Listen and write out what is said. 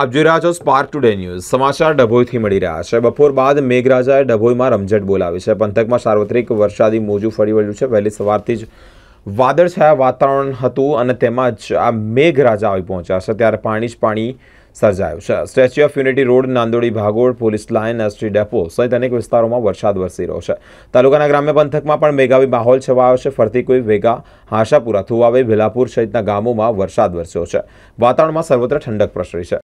આપ જોઈ રહ્યા છો સ્પાર્ક ટુડે ન્યૂઝ સમાચાર ડભોઈથી મળી રહ્યા છે બપોર બાદ મેઘરાજાએ ડભોઈમાં રમઝટ બોલાવી છે પંથકમાં સાર્વત્રિક વરસાદી મોજું ફરી વળ્યું છે વહેલી સવારથી જ વાદળછાયા વાતાવરણ હતું અને તેમાં જ આ મેઘરાજા આવી પહોંચ્યા છે ત્યારે પાણી જ પાણી સર્જાયું છે સ્ટેચ્યુ ઓફ યુનિટી રોડ નાંદોડી ભાગોળ પોલીસ લાઇન એસટી ડેપો સહિત અનેક વિસ્તારોમાં વરસાદ વરસી રહ્યો છે તાલુકાના ગ્રામ્ય પંથકમાં પણ મેઘાવી માહોલ છવાયો છે ફરતી કોઈ વેગા હાશાપુરા થુવાવે ભીલાપુર સહિતના ગામોમાં વરસાદ વરસ્યો છે વાતાવરણમાં સર્વત્ર ઠંડક પ્રસરી છે